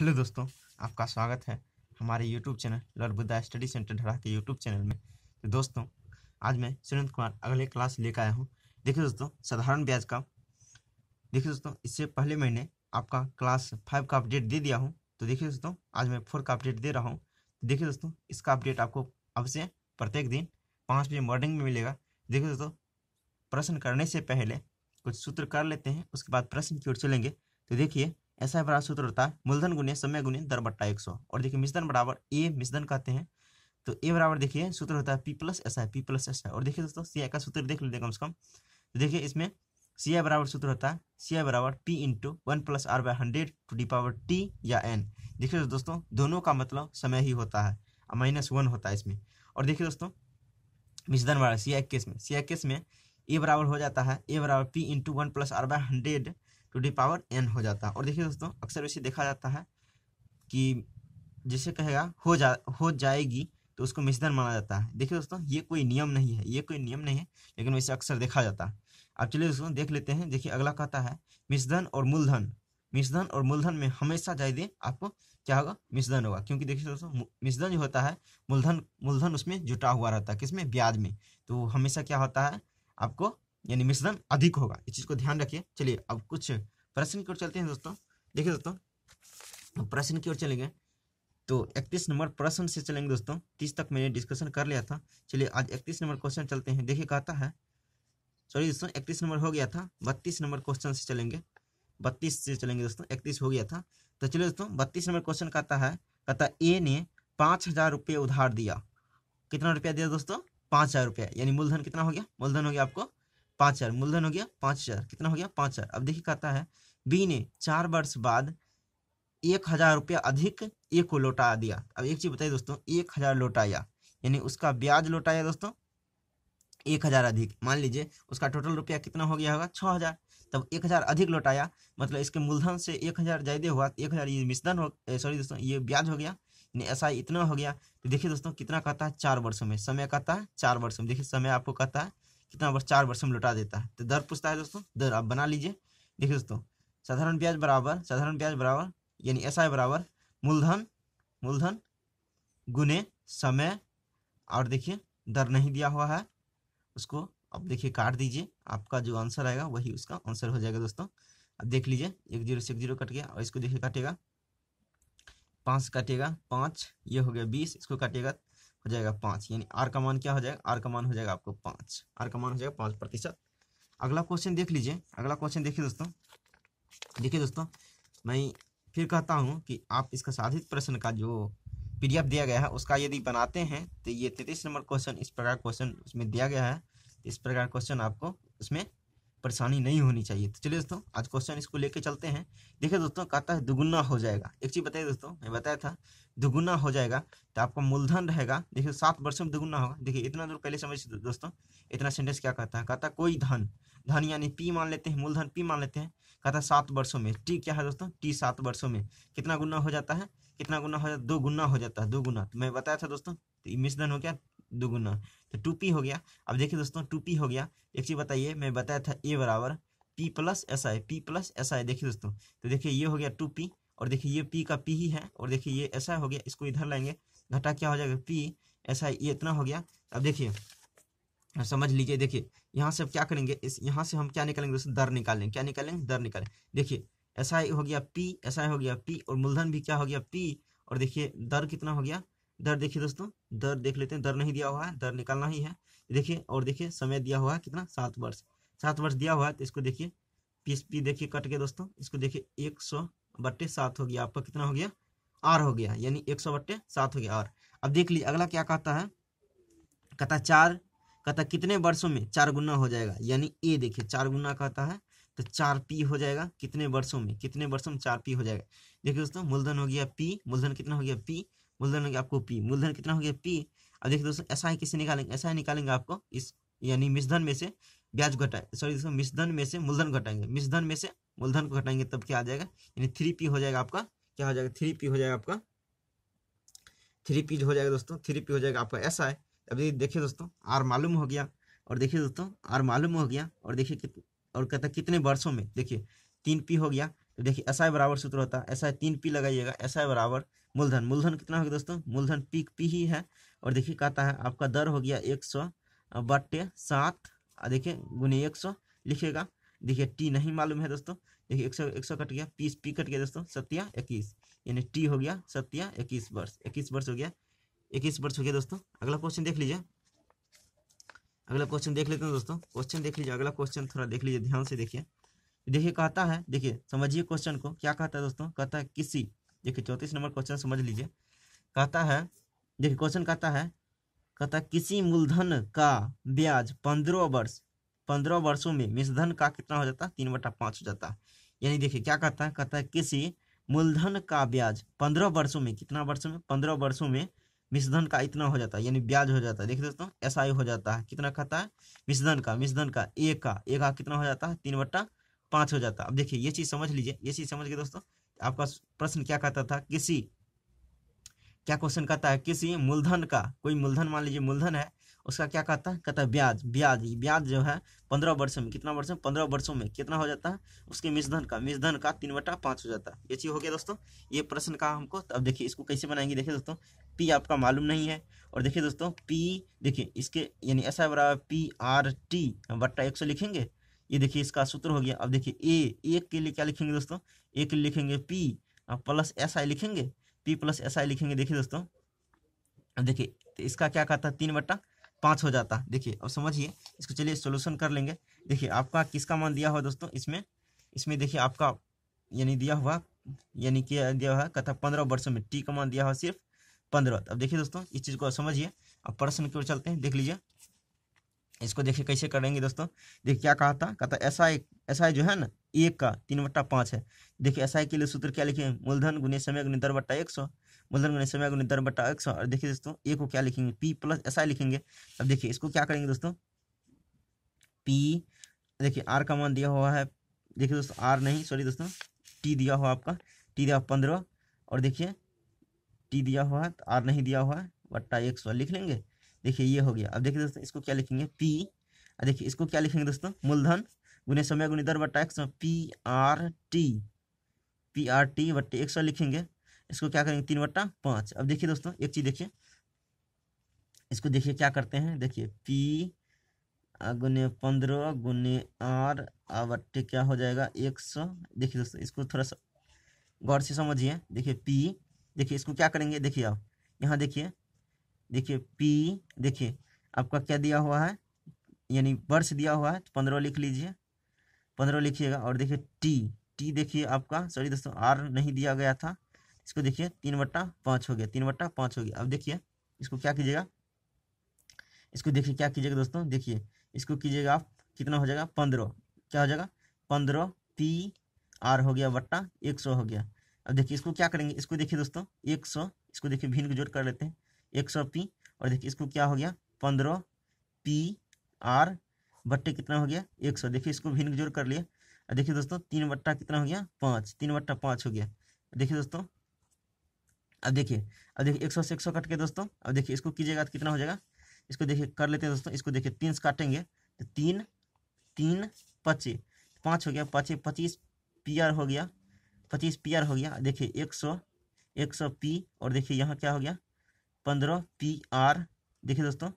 hello दोस्तों आपका स्वागत है हमारे YouTube channel lord Buddha study centre Dhara के यूट्यूब चैनल में तो दोस्तों आज मैं सुरेंद्र कुमार अगले क्लास लेकर आया हूँ देखिए दोस्तों साधारण ब्याज का देखिए दोस्तों इससे पहले मैंने आपका क्लास फाइव का अपडेट दे दिया हूँ तो देखिए दोस्तों आज मैं फोर का अपडेट दे रहा हूँ तो देखिए दोस्तों इसका अपडेट आपको अब से प्रत्येक दिन पाँच बजे मॉर्निंग में मिलेगा देखिए दोस्तों प्रश्न करने से पहले कुछ सूत्र कर लेते हैं उसके बाद प्रश्न की ओर चलेंगे तो देखिए ऐसा बड़ा सूत्र होता है मूलधन गुने समय गुने दर बट्टा एक सौ और देखिए मिसधन बराबर ए मिसधन कहते हैं तो ए बराबर देखिए सूत्र होता है पी प्लस ऐसा है पी प्लस ऐसा है और देखिए दोस्तों सी आई का सूत्र देख लेते हैं कम से कम तो देखिए इसमें सी आई बराबर सूत्र होता है सी आई बराबर P into one plus R by hundred to the power T या एन देखिए दोस्तों दोनों का मतलब समय ही होता है और माइनस वन होता है इसमें और देखिए दोस्तों मिसधन बराबर सी आई केस में सी आई केस में ए बराबर हो जाता है ए बराबर P into one plus R by hundred to the power N हो जाता है और देखिए दोस्तों अक्सर वैसे देखा जाता है कि जैसे कहेगा हो जा हो जाएगी तो उसको मिसधन माना जाता है देखिए दोस्तों ये कोई नियम नहीं है ये कोई नियम नहीं है लेकिन वैसे अक्सर देखा जाता है अब चलिए दोस्तों देख लेते हैं देखिए अगला कहता है मिसधन और मूलधन मिसधन और मूलधन में हमेशा जायदे आपको क्या होगा मिसधन होगा क्योंकि देखिए दोस्तों मिसधन जो होता है मूलधन मूलधन उसमें जुटा हुआ रहता है किसमें ब्याज में तो हमेशा क्या होता है आपको यानी मिश्रण अधिक होगा इस चीज़ को ध्यान रखिए चलिए अब कुछ प्रश्न की ओर चलते हैं दोस्तों देखिए दोस्तों प्रश्न की ओर चलेंगे तो इकतीस नंबर प्रश्न से चलेंगे दोस्तों तीस तक मैंने डिस्कशन कर लिया था चलिए आज इकतीस नंबर क्वेश्चन चलते हैं देखिए कहता है सॉरी दोस्तों इकतीस नंबर हो गया था बत्तीस नंबर क्वेश्चन से चलेंगे बत्तीस से चलेंगे दोस्तों इकतीस हो गया था तो चलिए दोस्तों बत्तीस नंबर क्वेश्चन कहता है कहता ए ने पाँच हज़ार रुपये उधार दिया कितना रुपया दिया दोस्तों पाँच हज़ार रुपया यानी मूलधन कितना हो गया मूलधन हो गया आपको पाँच हजार मूलधन हो गया पाँच हजार कितना हो गया पाँच हजार अब देखिए कहता है बी ने चार वर्ष बाद एक हजार रुपया अधिक ए को लौटा दिया अब एक चीज बताइए दोस्तों एक हजार लौटाया यानी उसका ब्याज लौटाया दोस्तों एक हजार अधिक मान लीजिए उसका टोटल रुपया कितना हो गया होगा छः हजार तब एक हजार अधिक लौटाया मतलब इसके मूलधन से एक हजार ज्यादा हुआ एक हजार ये मिश्रण हो सॉरी दोस्तों ये ब्याज हो गया यानी ऐसा इतना हो गया तो देखिए दोस्तों कितना कहता है चार वर्षों में समय कहता है चार वर्षों में देखिए समय आपको कहता है कितना वर्ष चार वर्ष में लौटा देता है तो दर पूछता है दोस्तों दर आप बना लीजिए देखिए दोस्तों साधारण ब्याज बराबर साधारण ब्याज बराबर यानी ऐसा है बराबर मूलधन मूलधन गुने समय और देखिए दर नहीं दिया हुआ है उसको अब देखिए काट दीजिए आपका जो आंसर आएगा वही उसका आंसर हो जाएगा दोस्तों अब देख लीजिए एक जीरो से एक जीरो कट गया और इसको देखिए काटेगा पाँच काटेगा पाँच ये हो गया बीस इसको काटेगा हो जाएगा पांच यानी आर का मान क्या हो जाएगा आर का मान हो जाएगा आपको पांच आर का मान हो जाएगा पांच प्रतिशत अगला क्वेश्चन देख लीजिए अगला क्वेश्चन देखिए दोस्तों देखिए दोस्तों मैं फिर कहता हूँ कि आप इसका साधित प्रश्न का जो पी दिया गया है उसका यदि बनाते हैं तो ये तैतीस नंबर क्वेश्चन इस प्रकार क्वेश्चन उसमें दिया गया है इस प्रकार क्वेश्चन आपको उसमें परेशानी नहीं होनी चाहिए तो चलिए दोस्तों आज क्वेश्चन इसको लेके चलते हैं देखिए दोस्तों कहता है दुगुना हो जाएगा एक चीज़ बताइए दोस्तों मैं बताया था दुगुना हो जाएगा तो आपका मूलधन रहेगा देखिए सात वर्षों में दुगुना होगा देखिए इतना दूर पहले समझ दोस्तों इतना सेंटेंस क्या कहता है कहता कोई धन धन यानी पी मान लेते हैं मूलधन पी मान लेते हैं कहता सात वर्षों में टी क्या है दोस्तों टी सात वर्षों में कितना गुना हो जाता है कितना गुना हो जाता है दो गुना हो जाता है दो गुना तो मैं बताया था दोस्तों तो मिसधन हो गया दुगुना तो टू पी हो गया अब देखिए दोस्तों टू पी हो गया एक चीज़ बताइए मैं बताया था ए बराबर P plus S I P plus S I देखिए दोस्तों तो देखिए ये हो गया टू पी और देखिए ये पी का पी ही है और देखिए ये एस आई हो गया इसको इधर लाएंगे घटा क्या हो जाएगा पी एस आई ये इतना हो गया अब देखिए समझ लीजिए देखिए यहाँ से अब क्या करेंगे इस यहाँ से हम क्या निकालेंगे दोस्तों दर निकालेंगे क्या निकालेंगे दर निकालेंगे देखिए एस आई हो गया पी एस आई हो गया पी और मूलधन भी क्या हो गया पी और देखिए दर कितना हो गया दर देखिए दोस्तों दर देख लेते हैं दर नहीं दिया हुआ है दर निकालना ही है देखिए और देखिए समय दिया हुआ है कितना सात वर्ष सात वर्ष दिया हुआ है तो इसको देखिए पीस पी देखिए कट के दोस्तों इसको देखिए एक सौ बट्टे सात हो गया आपका कितना हो गया आर हो गया यानी एक सौ बट्टे सात हो गया आर अब देख लीजिए अगला क्या कहता है कहता चार कहता कितने वर्षों में चार गुना हो जाएगा यानी ए देखिए चार गुना कहता है तो चार पी हो जाएगा कितने वर्षों में कितने वर्षों में चार पी हो जाएगा देखिए दोस्तों मूलधन हो गया पी मूलधन कितना हो गया पी मूलधन हो गया आपको पी मूलधन कितना हो गया पी अब देखिए दोस्तों ऐसा ही किससे निकालेंगे ऐसा ही निकालेंगे आपको इस यानी मिसधन में से ब्याज घटाए सॉरी दोस्तों मिसधन में से मूलधन घटाएंगे मिसधन में से मूलधन को घटाएंगे तब क्या आ जाएगा यानी थ्री पी हो जाएगा आपका क्या हो जाएगा थ्री पी हो जाएगा आपका थ्री पी हो जाएगा दोस्तों थ्री पी हो जाएगा आपका ऐसा है अभी देखिए दोस्तों आर मालूम हो गया और देखिए दोस्तों आर मालूम हो गया और देखिए और कहता कितने वर्षों में देखिए तीन पी हो गया तो देखिए एस आई बराबर सूत्र होता है एस आई तीन पी लगाइएगा एस आई बराबर मूलधन मूलधन कितना होगा दोस्तों मूलधन पी पी ही है और देखिए कहता है आपका दर हो गया एक सौ बटे सात देखिए गुने एक सौ लिखेगा देखिए टी नहीं मालूम है दोस्तों देखिए एक सौ एक सौ कट गया पीस पी कट गया दोस्तों सत्या इक्कीस यानी टी हो गया सत्या इक्कीस वर्ष इक्कीस वर्ष हो गया इक्कीस वर्ष हो गया दोस्तों अगला क्वेश्चन देख लीजिए अगला क्वेश्चन देख लेते हैं दोस्तों क्वेश्चन देख लीजिए अगला क्वेश्चन थोड़ा देख लीजिए ध्यान से देखिए देखिए कहता है देखिए समझिए क्वेश्चन को क्या कहता है दोस्तों कहता है किसी देखिए चौतीस नंबर क्वेश्चन समझ लीजिए कहता है देखिए क्वेश्चन कहता है कहता है किसी मूलधन का ब्याज पंद्रह वर्ष पंद्रह वर्षों में मिसधन का कितना हो जाता है तीन बटा पाँच हो जाता है यानी देखिए क्या कहता है कहता है किसी मूलधन का ब्याज पंद्रह वर्षों में कितना वर्षों में पंद्रह वर्षों में मिसधन का इतना हो जाता है यानी ब्याज हो जाता है देखिए दोस्तों एस हो जाता है कितना कहता है मिसधन का मिसधन का ए का ए का कितना हो जाता है तीन बट्टा पांच हो जाता अब देखिए ये चीज समझ लीजिए ये चीज समझ के दोस्तों आपका प्रश्न क्या कहता था किसी क्या क्वेश्चन कहता है किसी मूलधन का कोई मूलधन मान लीजिए मूलधन है उसका क्या कहता है कहता है ब्याज ब्याज ब्याज जो है पंद्रह वर्षों में कितना वर्ष में पंद्रह वर्षों में कितना हो जाता है उसके मिसधन का मिसधन का तीन बटा पांच हो जाता है ये चीज़ हो गया दोस्तों ये प्रश्न कहा हमको तो अब देखिए इसको कैसे बनाएंगे देखिए दोस्तों पी आपका मालूम नहीं है और देखिए दोस्तों पी देखिए इसके यानी ऐसा बराबर पी आर टी बट्टा एक सौ लिखेंगे ये देखिए इसका सूत्र हो गया अब देखिए ए एक के लिए क्या लिखेंगे दोस्तों ए के लिए लिखेंगे पी अब प्लस एस आई लिखेंगे पी प्लस एस आई लिखेंगे देखिए दोस्तों अब देखिए तो इसका क्या कहता है तीन बट्टा पाँच हो जाता है देखिए अब समझिए इसको चलिए सोल्यूशन कर लेंगे देखिए आपका किसका मान दिया हुआ दोस्तों इसमें इसमें देखिए आपका यानी दिया हुआ यानी कि दिया हुआ कथा पंद्रह वर्षों में टी का मान दिया हुआ सिर्फ पंद्रह अब देखिए दोस्तों इस चीज़ को समझिए अब प्रश्न की ओर चलते हैं देख लीजिए इसको देखिए कैसे करेंगे दोस्तों देखिए क्या कहा था कहता एस आई एस आई जो है ना एक का तीन बट्टा पाँच है देखिए एस आई के लिए सूत्र क्या लिखे मूलधन गुने समय गुने दर बट्टा एक सौ मूलधन गुने समय गुने दर बट्टा एक सौ और देखिए दोस्तों ए को क्या लिखेंगे पी प्लस एस आई लिखेंगे अब देखिए इसको क्या करेंगे दोस्तों पी देखिए आर का मान दिया हुआ है देखिए दोस्तों आर नहीं सॉरी दोस्तों टी दिया हुआ आपका टी दिया पंद्रह और देखिए टी दिया हुआ है तो आर नहीं दिया हुआ है बट्टा एक सौ लिख लेंगे देखिए ये हो गया अब देखिए दोस्तों इसको क्या लिखेंगे पी देखिए इसको क्या लिखेंगे दोस्तों मूलधन गुने समय गुने दर बटा X P R T P R T बट्टे एक सौ लिखेंगे इसको क्या करेंगे तीन बट्टा पाँच अब देखिए दोस्तों एक चीज़ देखिए इसको देखिए क्या करते हैं देखिए पी गुने पंद्रह गुने आर बट्टे क्या हो जाएगा एक सौ देखिए दोस्तों इसको थोड़ा सा गौर से समझिए देखिए पी देखिए इसको क्या करेंगे देखिए आप यहाँ देखिए देखिए पी देखिए आपका क्या दिया हुआ है यानी वर्ष दिया हुआ है तो पंद्रह लिख लीजिए पंद्रह लिखिएगा और देखिए टी टी देखिए आपका सॉरी दोस्तों आर नहीं दिया गया था इसको देखिए तीन बट्टा पाँच हो गया तीन बट्टा पाँच हो गया अब देखिए इसको क्या कीजिएगा इसको देखिए क्या कीजिएगा दोस्तों देखिए इसको कीजिएगा आप कितना हो जाएगा पंद्रह क्या हो जाएगा पंद्रह पी आर हो गया बट्टा एक सौ हो गया अब देखिए इसको क्या करेंगे इसको देखिए दोस्तों एक सौ इसको देखिए भिन्न जोड़ कर लेते हैं एक सौ पी और देखिए इसको क्या हो गया पंद्रह पी आर बट्टे कितना हो गया एक सौ देखिए इसको भिन्न जोड़ कर लिया और देखिए दोस्तों तीन बट्टा कितना हो गया पाँच तीन बट्टा पाँच हो गया देखिए दोस्तों अब देखिए अब देखिए एक सौ से एक सौ कट के दोस्तों अब देखिए इसको कीजिएगा तो कितना हो जाएगा इसको देखिए कर लेते हैं दोस्तों इसको देखिए तीन से काटेंगे तो तीन तीन पच्चीस पाँच हो गया पच्चीस पच्चीस पी आर हो गया पच्चीस पी आर हो गया देखिए एक सौ एक सौ पी और देखिए यहाँ क्या हो गया पंद्रह पी आर देखिए दोस्तों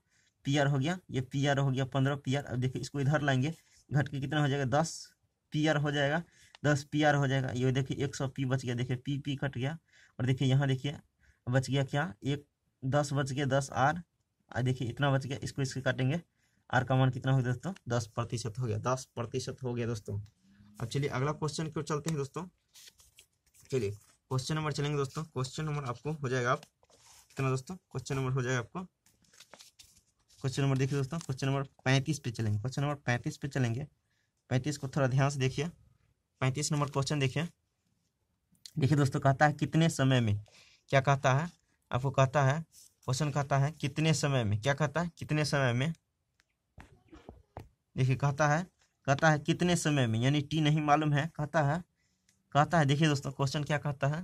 पी आर हो गया ये पी आर हो गया पंद्रह पी आर अब देखिए इसको इधर लाएंगे घट के कितना हो जाएगा दस पी आर हो जाएगा दस पी आर हो जाएगा ये देखिए एक सौ पी बच गया देखिए पी पी कट गया और देखिए यहाँ देखिए बच गया क्या एक दस बच गया दस आर देखिए इतना बच गया इसको इसके काटेंगे आर का मान कितना हो गया दोस्तों दस प्रतिशत हो गया दस प्रतिशत हो गया दोस्तों अब चलिए अगला क्वेश्चन क्यों चलते हैं दोस्तों चलिए क्वेश्चन नंबर चलेंगे दोस्तों क्वेश्चन नंबर आपको हो जाएगा आप कितना दोस्तों क्वेश्चन नंबर हो जाएगा आपको क्वेश्चन नंबर देखिए दोस्तों क्वेश्चन नंबर पैंतीस पे चलेंगे क्वेश्चन नंबर पैंतीस पे चलेंगे पैंतीस को थोड़ा ध्यान से देखिए पैंतीस नंबर क्वेश्चन देखिए देखिए दोस्तों कहता है कितने समय में क्या कहता है आपको कहता है क्वेश्चन कहता है कितने समय में क्या कहता है कितने समय में देखिए कहता है कहता है कितने समय में यानी टी नहीं मालूम है कहता है कहता है देखिए दोस्तों क्वेश्चन क्या कहता है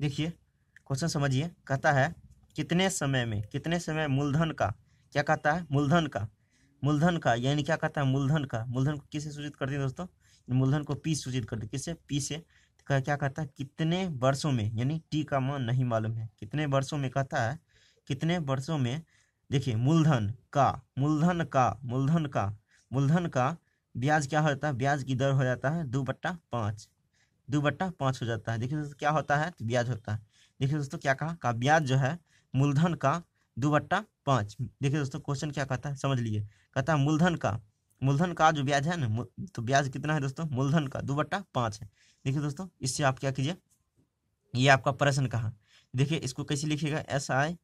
देखिए क्वेश्चन समझिए कहता है कितने समय में कितने समय मूलधन का क्या कहता है मूलधन का मूलधन का यानी क्या कहता है मूलधन का मूलधन को किससे सूचित करते है दोस्तों मूलधन को पी सूचित करती किससे पी से कह क्या कहता है कितने वर्षों में यानी टी का मान नहीं मालूम है कितने वर्षों में कहता है कितने वर्षों में देखिए मूलधन का मूलधन का मूलधन का मूलधन का ब्याज क्या हो जाता है ब्याज की दर हो जाता है दो बट्टा पाँच दो बट्टा पाँच हो जाता है देखिए दोस्तों क्या होता है तो ब्याज होता है देखिए दोस्तों क्या कहा का ब्याज जो है मूलधन का दो बट्टा पाँच देखिए दोस्तों क्वेश्चन क्या कहता है समझ लीजिए कहता है मूलधन का मूलधन का जो ब्याज है ना तो ब्याज कितना है दोस्तों मूलधन का दो बट्टा पाँच है देखिए दोस्तों इससे आप क्या कीजिए ये आपका प्रश्न कहा देखिए इसको कैसे लिखिएगा एस आई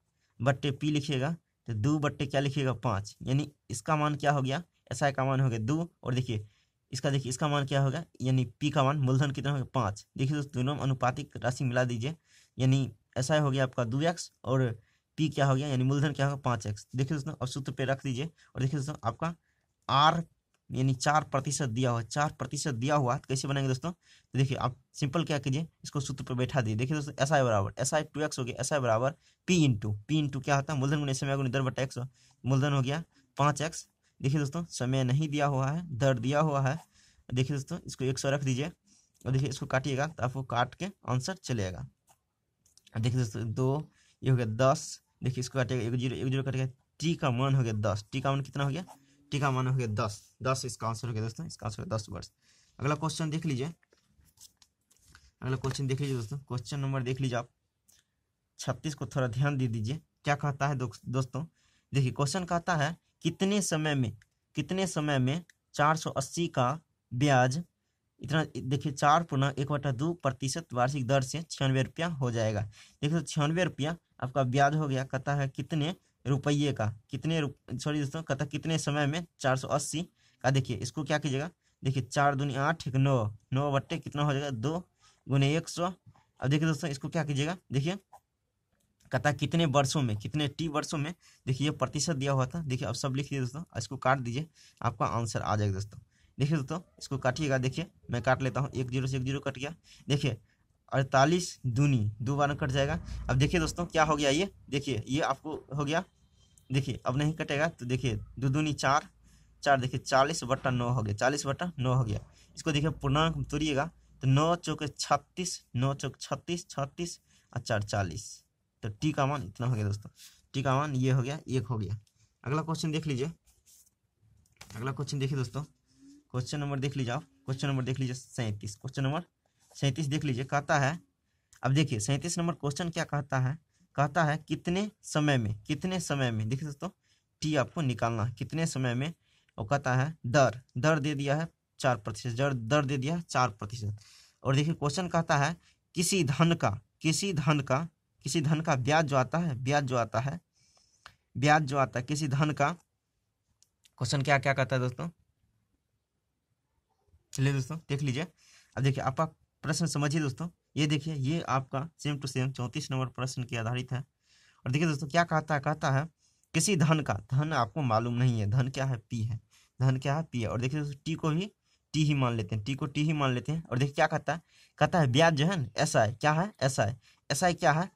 बट्टे पी लिखिएगा तो दो बट्टे क्या लिखिएगा पाँच यानी इसका मान क्या हो गया एस आई का मान हो गया दो और देखिए इसका देखिए इसका मान क्या होगा यानी पी का मान मूलधन कितना होगा पाँच देखिए दोस्तों दोनों अनुपातिक राशि मिला दीजिए यानी ऐसा हो गया आपका दो एक्स और पी क्या हो गया यानी मूलधन क्या होगा पाँच एक्स देखिए दोस्तों अब सूत्र पे रख दीजिए और देखिए दोस्तों आपका आर यानी चार प्रतिशत दिया हुआ चार प्रतिशत दिया हुआ तो कैसे बनाएंगे दोस्तों तो देखिए आप सिंपल क्या कीजिए इसको सूत्र पर बैठा दिए देखिए दोस्तों एस आई बराबर एस आई टू एक्स हो गया एस आई बराबर पी इंटू पी इंटू क्या होता है मूलधन गुणी समय गुणी दर बटा एक्स मूलधन हो गया पाँच एक्स देखिए दोस्तों समय नहीं दिया हुआ है दर दिया हुआ है देखिए दोस्तों इसको एक सौ रख दीजिए और देखिए इसको काटिएगा तो आपको काट के आंसर चलेगा देखिए दोस्तों दो ये हो गया दस देखिए इसको काटेगा एक जीरो एक जीरो काटेगा टी का मान हो गया दस टी का मान कितना हो गया टी का मान हो गया दस दस इसका आंसर हो गया दोस्तों इसका आंसर हो गया दस वर्ष अगला क्वेश्चन देख लीजिए अगला क्वेश्चन देख लीजिए दोस्तों क्वेश्चन नंबर देख लीजिए आप छत्तीस को थोड़ा ध्यान दे दीजिए क्या कहता है दोस्तों देखिए क्वेश्चन कहता है कितने समय में कितने समय में 480 का ब्याज इतना देखिए चार पुनः एक बटा दो प्रतिशत वार्षिक दर से छियानवे रुपया हो जाएगा देखिए तो छियानवे रुपया आपका ब्याज हो गया कथा है कितने रुपये का कितने सॉरी दोस्तों कहता कितने समय में चार सौ अस्सी का देखिए इसको क्या कीजिएगा देखिए चार दुनी आठ एक नौ नौ बट्टे कितना हो जाएगा दो गुने एक सौ अब देखिए दोस्तों इसको क्या कीजिएगा देखिए कथा कितने वर्षों में कितने टी वर्षों में देखिए प्रतिशत दिया हुआ था देखिए अब सब लिख दिए दोस्तों इसको काट दीजिए आपका आंसर आ जाएगा दोस्तों देखिए दोस्तों इसको काटिएगा देखिए मैं काट लेता हूँ एक जीरो से एक जीरो कट गया देखिए अड़तालीस दूनी दो बार कट जाएगा अब देखिए दोस्तों क्या हो गया ये देखिए ये आपको हो गया देखिए अब नहीं कटेगा तो देखिए दो दूनी चार चार देखिए चालीस बट्टा नौ हो गया चालीस बट्टा नौ हो गया इसको देखिए पूर्णांक तोड़िएगा तो नौ चौके छत्तीस नौ चौक छत्तीस छत्तीस और चार चालीस तो टी का मान इतना हो गया दोस्तों टी का मान ये हो गया एक हो गया अगला क्वेश्चन देख लीजिए अगला क्वेश्चन देखिए दोस्तों क्वेश्चन नंबर देख लीजिए आप क्वेश्चन नंबर देख लीजिए सैंतीस क्वेश्चन नंबर सैंतीस देख लीजिए कहता है अब देखिए सैंतीस नंबर क्वेश्चन क्या कहता है कहता है कितने समय में कितने समय में देखिए दोस्तों टी आपको निकालना कितने समय में और कहता है दर दर दे दिया है चार प्रतिशत दर दर दे दिया है चार प्रतिशत और देखिए क्वेश्चन कहता है किसी धन का किसी धन का किसी धन का ब्याज जो आता है ब्याज जो आता है ब्याज जो आता है किसी धन का क्वेश्चन क्या क्या कहता है दोस्तों चलिए दोस्तों देख लीजिए अब देखिए आपका प्रश्न समझिए दोस्तों ये देखिए ये आपका सेम टू सेम चौंतीस नंबर प्रश्न के आधारित है और देखिए दोस्तों क्या कहता है कहता है किसी धन का धन आपको मालूम नहीं है धन क्या है पी है धन क्या है पी है और देखिए दोस्तों टी को भी टी ही मान लेते हैं टी को टी ही मान लेते हैं और देखिए क्या कहता है कहता है ब्याज जो है ना एस आई क्या है एस आई एस आई क्या है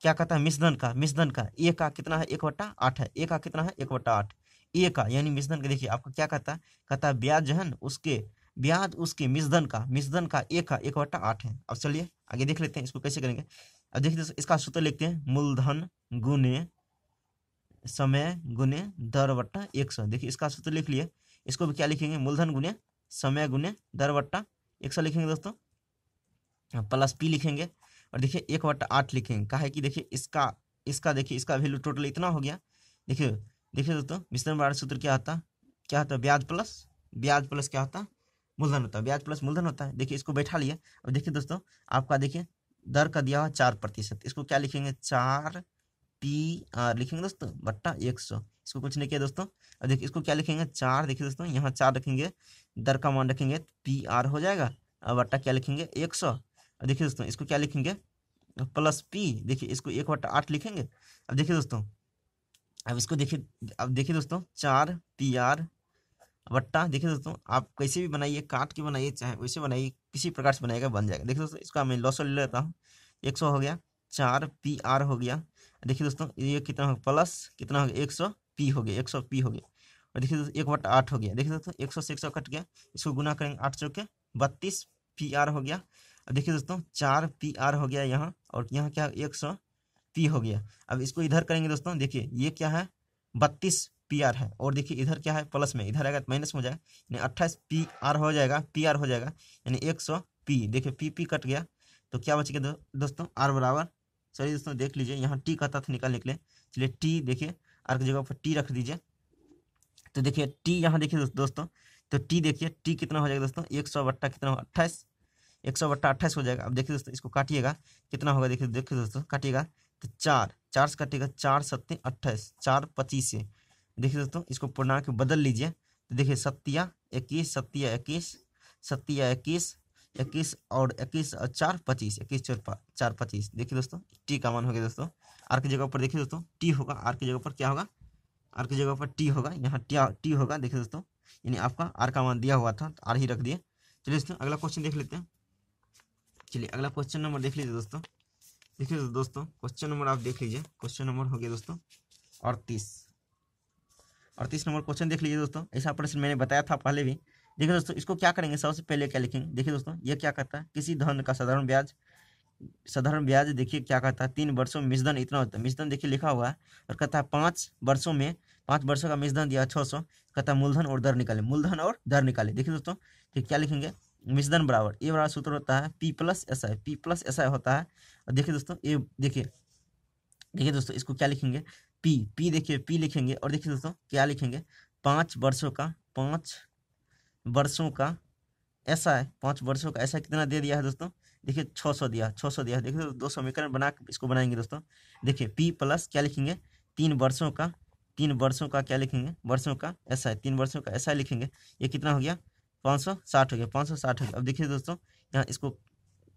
क्या कहता है मिसधन का मिसधन का ए का कितना है एक वट्टा आठ है ए का कितना है एक वट्टा आठ ए का यानी मिसधन का देखिए आपको क्या कहता है कहता है ब्याज जो है ना उसके ब्याज उसके मिसधन का मिसधन का एक का एक बट्टा आठ है अब चलिए आगे देख लेते हैं इसको कैसे करेंगे अब देखिए इसका सूत्र लिखते हैं मूलधन गुने समय गुने दर बट्टा एक सौ देखिए इसका सूत्र लिख लिए इसको भी क्या लिखेंगे मूलधन गुने समय गुने दर बट्टा एक सौ लिखेंगे दोस्तों हाँ, प्लस पी लिखेंगे और देखिए एक बट्टा आठ लिखेंगे कहा है कि देखिए इसका इसका देखिए इसका वैल्यू टोटल इतना हो गया देखिए देखिए दोस्तों मिश्रण बार सूत्र क्या होता क्या होता ब्याज प्लस ब्याज प्लस क्या होता मूलधन होता है ब्याज प्लस मूलधन होता है देखिए इसको बैठा लिया अब देखिए दोस्तों आपका देखिए दर का दिया हुआ चार प्रतिशत इसको क्या लिखेंगे चार पी आर लिखेंगे दोस्तों बट्टा एक सौ इसको कुछ नहीं किया दोस्तों अब देखिए इसको क्या लिखेंगे चार देखिए दोस्तों यहाँ चार रखेंगे दर का मान रखेंगे पी आर हो जाएगा और बट्टा क्या लिखेंगे एक सौ अब देखिए दोस्तों इसको क्या लिखेंगे प्लस पी देखिए इसको एक बट्टा आठ लिखेंगे अब देखिए दोस्तों अब इसको देखिए अब देखिए दोस्तों चार पी आर बट्टा देखिए दोस्तों आप कैसे भी बनाइए काट के बनाइए चाहे वैसे बनाइए किसी प्रकार से बनाएगा बन जाएगा देखिए दोस्तों इसका मैं लॉस ले लेता हूँ एक सौ हो गया चार पी आर हो गया देखिए दोस्तों ये कितना होगा प्लस कितना हो गया एक सौ पी हो गया एक सौ पी हो गया और देखिए दोस्तों एक बट्टा आठ हो गया देखिए दोस्तों एक सौ से एक सौ कट गया इसको गुना करेंगे आठ सौ के बत्तीस पी आर हो गया और देखिए दोस्तों चार पी आर हो गया यहाँ और यहाँ क्या एक सौ पी हो गया अब इसको इधर करेंगे दोस्तों देखिए ये क्या है बत्तीस पी आर है और देखिए इधर क्या है प्लस में इधर आएगा तो माइनस में हो जाएगा यानी अट्ठाइस पी आर हो जाएगा पी आर हो जाएगा यानी एक सौ पी देखिए पी पी कट गया तो क्या बच गया दो, दोस्तों आर बराबर सॉरी दोस्तों देख लीजिए यहाँ टी कहता था निकाल निकले चलिए टी देखिए आर की जगह पर टी रख दीजिए तो देखिए टी यहाँ देखिए दोस्तों तो टी देखिए टी कितना हो जाएगा दोस्तों एक सौ बट्टा कितना होगा अट्ठाइस एक सौ बट्टा अट्ठाइस हो जाएगा अब देखिए दोस्तों इसको काटिएगा कितना होगा देखिए देखिए दोस्तों काटिएगा तो चार चार से काटिएगा चार सत्ते अट्ठाइस चार पच्चीस से देखिए दोस्तों इसको पूर्णांक बदल लीजिए तो देखिए सत्या इक्कीस सत्या इक्कीस सत्या इक्कीस इक्कीस और इक्कीस और चार पच्चीस इक्कीस चार चार पच्चीस देखिए दोस्तों टी का मान हो गया दोस्तों आर की जगह पर देखिए दोस्तों टी होगा आर की जगह पर क्या होगा आर की जगह पर टी होगा यहाँ टी टी होगा देखिए दोस्तों यानी आपका आर का मान दिया हुआ था तो आर ही रख दिए चलिए दोस्तों अगला क्वेश्चन देख लेते हैं चलिए अगला क्वेश्चन नंबर देख लीजिए दोस्तों देखिए दोस्तों क्वेश्चन नंबर आप देख लीजिए क्वेश्चन नंबर हो गया दोस्तों अड़तीस अड़तीस नंबर क्वेश्चन देख लीजिए दोस्तों ऐसा प्रश्न मैंने बताया था पहले भी देखिए दोस्तों इसको क्या करेंगे सबसे पहले क्या लिखेंगे देखिए दोस्तों ये क्या करता है किसी धन का साधारण ब्याज साधारण ब्याज देखिए क्या कहता है तीन वर्षों में मिसधन इतना होता है मिसधन देखिए लिखा हुआ है और कहता है पाँच वर्षों में पाँच वर्षों का मिसधन दिया छः सौ कहता है मूलधन और दर निकाले मूलधन और दर निकाले देखिए दोस्तों तो क्या लिखेंगे मिसधन बराबर ये बड़ा सूत्र होता है P plus S I P plus S I होता है और देखिए दोस्तों ये देखिए देखिए दोस्तों इसको क्या लिखेंगे पी पी देखिए पी लिखेंगे और देखिए दोस्तों क्या लिखेंगे पाँच वर्षों का पाँच वर्षों का ऐसा है पाँच वर्षों का ऐसा कितना दे दिया है दोस्तों देखिए छः सौ दिया छः सौ दिया है देखिए दो समीकरण बना इसको बनाएंगे दोस्तों देखिए पी प्लस क्या लिखेंगे तीन वर्षों का तीन वर्षों का क्या लिखेंगे वर्षों का ऐसा है तीन वर्षों का ऐसा लिखेंगे ये कितना हो गया पाँच सौ साठ हो गया पाँच सौ साठ हो गया अब देखिए दोस्तों यहाँ इसको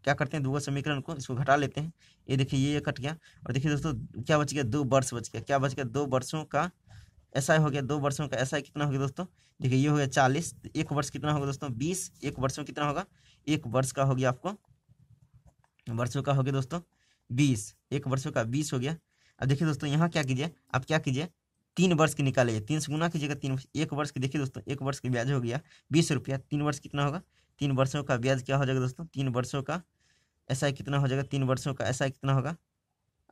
क्या करते हैं द्विगत समीकरण को इसको घटा लेते हैं ये देखिए ये ये कट गया और देखिए दोस्तों क्या बच गया दो वर्ष बच गया क्या बच गया दो वर्षों का ऐसा हो गया दो वर्षों का ऐसा कितना हो गया दोस्तों देखिए ये हो गया चालीस एक वर्ष कितना होगा दोस्तों बीस एक में कितना होगा एक वर्ष का हो गया आपको वर्षों का हो गया दोस्तों बीस एक वर्षों का बीस हो गया अब देखिए दोस्तों यहाँ क्या कीजिए आप क्या कीजिए तीन वर्ष की निकालिए तीन से गुना कीजिएगा तीन एक वर्ष की देखिए दोस्तों एक वर्ष की ब्याज हो गया बीस रुपया तीन वर्ष कितना होगा तीन वर्षों का ब्याज क्या हो जाएगा दोस्तों तीन वर्षों का ऐसा कितना हो जाएगा तीन वर्षों का ऐसा कितना होगा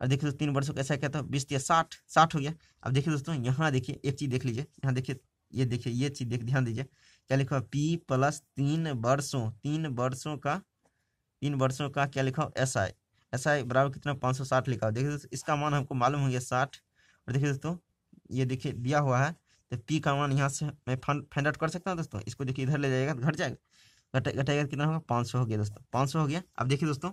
और देखिए दोस्तों तीन वर्षों का ऐसा क्या था बीस या साठ साठ हो गया अब देखिए दोस्तों यहाँ देखिए एक चीज़ देख लीजिए यहाँ देखिए ये देखिए ये चीज़ देख ध्यान दीजिए क्या लिखा पी प्लस तीन वर्षों तीन वर्षों का तीन वर्षों का क्या लिखा हो एस आई एस आई बराबर कितना पाँच सौ साठ लिखा हो देखिए दोस्तों इसका मान हमको मालूम हो गया साठ और देखिए दोस्तों ये देखिए दिया हुआ है तो पी का मान यहाँ से मैं फाइंड आउट कर सकता हूँ दोस्तों इसको देखिए इधर ले जाएगा घट जाएगा घटे कितना होगा पाँच सौ हो गया दोस्तों पाँच सौ हो गया अब देखिए दोस्तों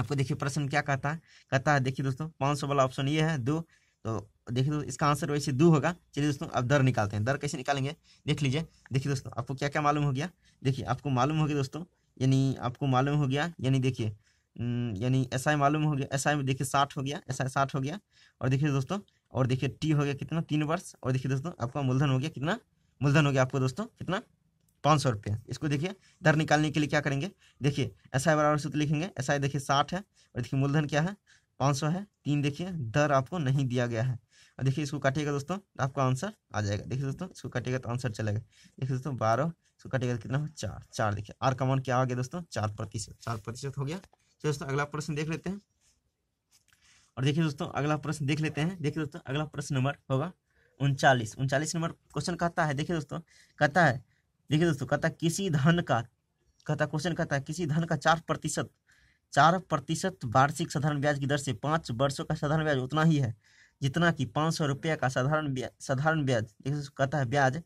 आपको देखिए प्रश्न क्या कहता है कहता है देखिए दोस्तों पाँच सौ वाला ऑप्शन ये है दो तो देखिए दोस्तों इसका आंसर वैसे दो होगा चलिए दोस्तों अब दर निकालते हैं दर कैसे निकालेंगे देख लीजिए देखिए दोस्तों आपको क्या क्या मालूम हो गया देखिए आपको मालूम हो गया दोस्तों यानी आपको मालूम हो गया यानी देखिए हम्म, यानी एस आई मालूम हो गया एस आई में देखिए साठ हो गया एस आई साठ हो गया और देखिए दोस्तों और देखिए टी हो गया कितना तीन वर्ष और देखिए दोस्तों आपका मूलधन हो गया कितना मूलधन हो गया आपको दोस्तों कितना पाँच सौ रुपये इसको देखिए दर निकालने के लिए क्या करेंगे देखिए एस आई बराबर सूत्र तो लिखेंगे एस आई देखिए साठ है और देखिए मूलधन क्या है पाँच सौ है तीन देखिए दर आपको नहीं दिया गया है और देखिए इसको काटिएगा दोस्तों आपका आंसर आ जाएगा देखिए दोस्तों इसको काटिएगा तो आंसर चलेगा देखिए दोस्तों बारह इसको काटिएगा तो कितना हो चार चार देखिए आर कमान क्या आ गया दोस्तों चार प्रतिशत चार प्रतिशत हो गया चलिए दोस्तों अगला प्रश्न देख लेते हैं और देखिए दोस्तों अगला प्रश्न देख लेते हैं देखिए दोस्तों अगला प्रश्न नंबर होगा उनचालीस उनचालीस नंबर क्वेश्चन कहता है देखिए दोस्तों कहता है देखिए दोस्तों कहता किसी धन का कहता क्वेश्चन कहता है किसी धन का चार प्रतिशत चार प्रतिशत वार्षिक साधारण ब्याज की दर से पाँच वर्षों का साधारण ब्याज उतना ही है जितना कि पाँच सौ रुपया का साधारण ब्याज साधारण ब्याज कहता है ब्याज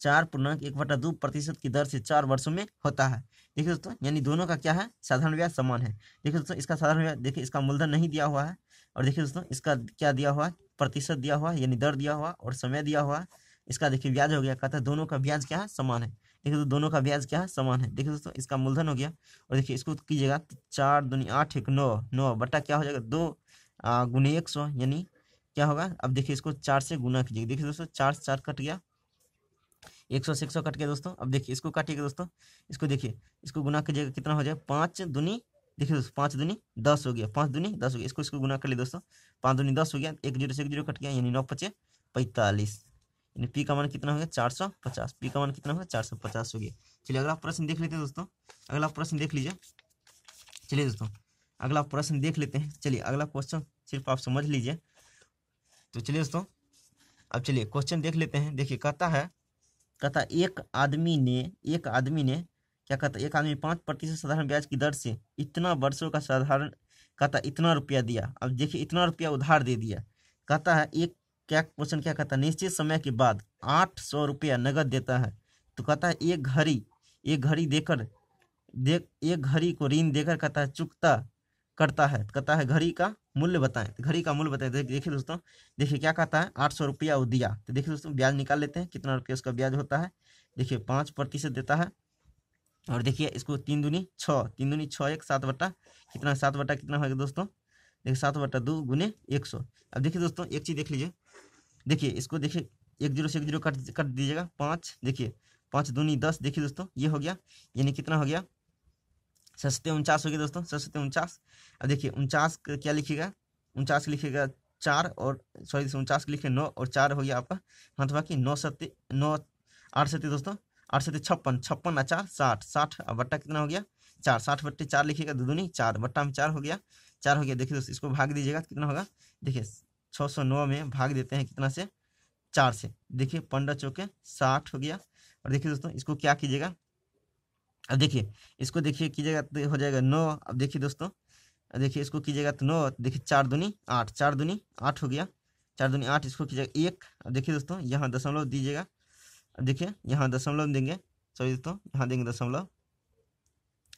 चार पूर्णांक एक बटा दो प्रतिशत की दर से चार वर्षों में होता है देखिए दोस्तों यानी दोनों का क्या है साधारण ब्याज समान है देखिए दोस्तों इसका साधारण ब्याज देखिए इसका मूलधन नहीं दिया हुआ है और देखिए दोस्तों इसका क्या दिया हुआ प्रतिशत दिया हुआ यानी दर दिया हुआ और समय दिया हुआ इसका देखिए ब्याज हो गया कहता है दोनों का ब्याज क्या है समान है देखिए तो दोनों का ब्याज क्या है समान है देखिए दोस्तों इसका मूलधन हो गया और देखिए इसको कीजिएगा तो चार दुनिया आठ एक नौ नौ बट्टा क्या हो जाएगा दो गुने एक सौ यानी क्या होगा अब देखिए इसको चार से गुना कीजिएगा देखिए दोस्तों चार से चार कट गया एक सौ से एक सौ कट गया दोस्तों अब देखिए इसको काटिएगा दोस्तों इसको देखिए इसको गुना कीजिएगा कितना हो जाएगा पाँच दुनी देखिए दोस्तों पाँच दुनी दस हो गया पाँच दुनी दस हो गया इसको इसको गुना कर लिया दोस्तों पाँच दुनी दस हो गया एक जीरो से एक जीरो कट गया यानी नौ पचे पैंतालीस यानी पी का मान कितना हो गया चार सौ पचास पी का मान कितना हो गया चार सौ पचास हो गया चलिए अगला प्रश्न देख लेते हैं दोस्तों अगला प्रश्न देख लीजिए चलिए दोस्तों अगला प्रश्न देख लेते हैं चलिए अगला क्वेश्चन सिर्फ आप समझ लीजिए तो चलिए दोस्तों अब चलिए क्वेश्चन देख लेते हैं देखिए कहता है कहता एक आदमी ने एक आदमी ने क्या कहता एक आदमी पाँच प्रतिशत साधारण ब्याज की दर से इतना वर्षों का साधारण कहता इतना रुपया दिया अब देखिए इतना रुपया उधार दे दिया कहता है एक क्या क्वेश्चन क्या कहता है निश्चित समय के बाद आठ सौ रुपया नगद देता है तो कहता है एक घड़ी एक घड़ी देकर देख एक घड़ी को ऋण देकर कहता है चुकता करता है तो कहता है घड़ी का मूल्य बताएं तो घड़ी का मूल्य बताएं देख देखिए दोस्तों देखिए क्या कहता है आठ सौ रुपया वो दिया तो देखिए दोस्तों ब्याज निकाल लेते हैं कितना रुपया उसका ब्याज होता है देखिए पाँच प्रतिशत देता है और देखिए इसको तीन दूनी छः तीन दूनी छः एक सात बट्टा कितना सात बट्टा कितना होगा दोस्तों देखिए सात बट्टा दो गुने एक सौ अब देखिए दोस्तों एक चीज़ देख लीजिए देखिए इसको देखिए एक जीरो से एक जीरो कट कर दीजिएगा पाँच देखिए पाँच दूनी दस देखिए दोस्तों ये हो गया यानी कितना हो गया सस्ते उनचास हो गया दोस्तों सस्ते उनचास अब देखिए उनचास क्या लिखिएगा उनचास लिखिएगा चार और सॉरी उनचास लिखे नौ और चार हो गया आपका हाँ तो बाकी नौ सत्य नौ आठ सत्य दोस्तों आठ सत्य छप्पन छप्पन चार साठ साठ अब बट्टा कितना हो गया चार साठ बट्टे चार लिखिएगा दो दूनी चार बट्टा में चार हो गया चार हो गया देखिए दोस्तों इसको भाग दीजिएगा कितना होगा देखिए छः सौ नौ में भाग देते हैं कितना से चार से देखिए पंद्रह चौके साठ हो गया और देखिए दोस्तों इसको क्या कीजिएगा अब देखिए इसको देखिए कीजिएगा तो हो जाएगा नौ अब देखिए दोस्तों देखिए इसको कीजिएगा तो नौ देखिए चार दूनी आठ चार दूनी आठ हो गया चार दूनी आठ इसको कीजिएगा एक अब देखिए दोस्तों यहाँ दशमलव दीजिएगा अब देखिए यहाँ दशमलव देंगे सॉरी दोस्तों यहाँ देंगे दशमलव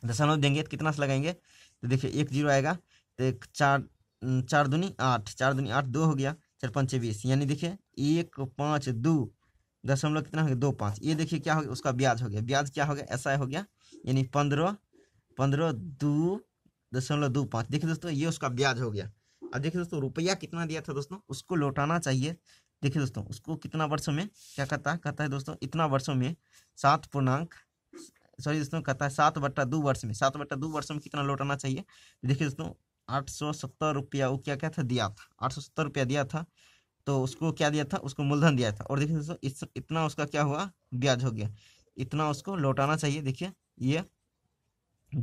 दशमलव देंगे तो कितना से लगाएंगे तो देखिए एक जीरो आएगा तो एक चार चार दूनी आठ चार दूनी आठ दो हो गया चार पंचे बीस यानी देखिए एक पाँच दो दशमलव कितना हो गया दो पाँच ये देखिए क्या हो गया उसका ब्याज हो गया ब्याज क्या हो गया ऐसा हो गया यानी पंद्रह पंद्रह दो दशमलव दो पाँच देखिए दोस्तों ये उसका ब्याज हो गया अब देखिए दोस्तों रुपया कितना दिया था दोस्तों उसको लौटाना चाहिए देखिए दोस्तों उसको कितना वर्षों में क्या कहता है कहता है दोस्तों इतना वर्षों में सात पूर्णांक सॉरी दोस्तों कहता है सात बट्टा दो वर्ष में सात बट्टा दो वर्ष में कितना लौटाना चाहिए देखिए दोस्तों आठ सौ सत्तर रुपया वो क्या क्या था दिया था आठ सौ सत्तर रुपया दिया था तो उसको क्या दिया था उसको मूलधन दिया था और देखिए दोस्तों इतना उसका क्या हुआ ब्याज हो गया इतना उसको लौटाना चाहिए देखिए ये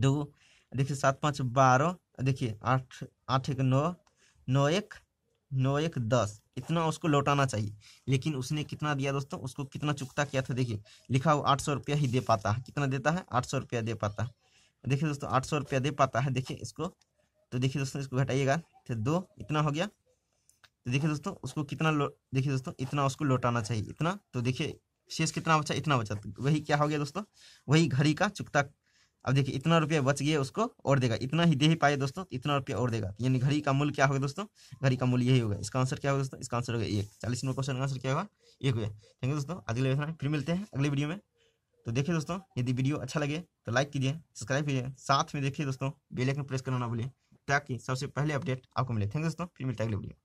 दो देखिए सात पाँच बारह देखिए आठ आठ एक नौ नौ एक नौ एक दस इतना उसको लौटाना चाहिए लेकिन उसने कितना दिया दोस्तों उसको कितना चुकता किया था देखिए लिखा हुआ आठ सौ रुपया ही दे पाता है कितना देता है आठ सौ रुपया दे पाता है देखिए दोस्तों आठ सौ रुपया दे पाता है देखिए इसको तो देखिए दोस्तों इसको घटाइएगा तो दो इतना हो गया तो देखिए दोस्तों उसको कितना देखिए दोस्तों इतना उसको लौटाना चाहिए इतना तो देखिए शेष कितना बचा इतना बचा तो वही क्या हो गया दोस्तों वही घड़ी का चुकता अब देखिए इतना रुपया बच गया उसको और देगा इतना ही दे ही पाए दोस्तों इतना रुपया और देगा यानी घड़ी का मूल्य क्या होगा दोस्तों घड़ी का मूल्य यही होगा इसका आंसर क्या होगा दोस्तों इसका आंसर होगा एक चालीस नंबर क्वेश्चन का आंसर क्या होगा एक हुआ थैंक यू दोस्तों अगले में फिर मिलते हैं अगले वीडियो में तो देखिए दोस्तों यदि वीडियो अच्छा लगे तो लाइक कीजिए सब्सक्राइब कीजिए साथ में देखिए दोस्तों बेल आइकन प्रेस करना ना भूलिए ताकि सबसे पहले अपडेट आपको मिले थैंक दोस्तों फिर मिलता है अगले वीडियो